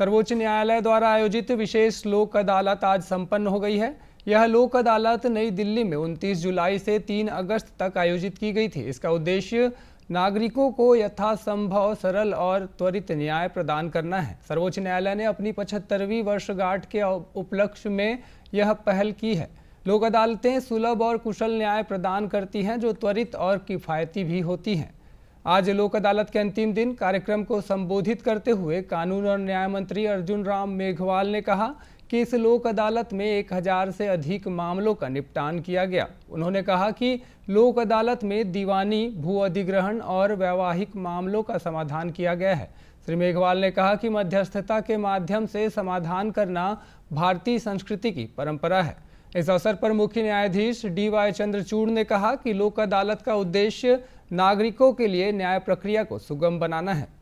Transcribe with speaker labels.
Speaker 1: सर्वोच्च न्यायालय द्वारा आयोजित विशेष लोक अदालत आज संपन्न हो गई है यह लोक अदालत नई दिल्ली में 29 जुलाई से 3 अगस्त तक आयोजित की गई थी इसका उद्देश्य नागरिकों को यथासंभव सरल और त्वरित न्याय प्रदान करना है सर्वोच्च न्यायालय ने अपनी पचहत्तरवीं वर्षगांठ के उपलक्ष्य में यह पहल की है लोक अदालतें सुलभ और कुशल न्याय प्रदान करती हैं जो त्वरित और किफ़ायती भी होती हैं आज लोक अदालत के अंतिम दिन कार्यक्रम को संबोधित करते हुए कानून और न्याय मंत्री अर्जुन राम मेघवाल ने कहा कि इस लोक अदालत में एक हजार से अधिक मामलों का निपटान किया गया उन्होंने कहा कि लोक अदालत में दीवानी भू अधिग्रहण और वैवाहिक मामलों का समाधान किया गया है श्री मेघवाल ने कहा कि मध्यस्थता के माध्यम से समाधान करना भारतीय संस्कृति की परंपरा है इस अवसर पर मुख्य न्यायाधीश डी वाई चंद्रचूड़ ने कहा कि लोक अदालत का उद्देश्य नागरिकों के लिए न्याय प्रक्रिया को सुगम बनाना है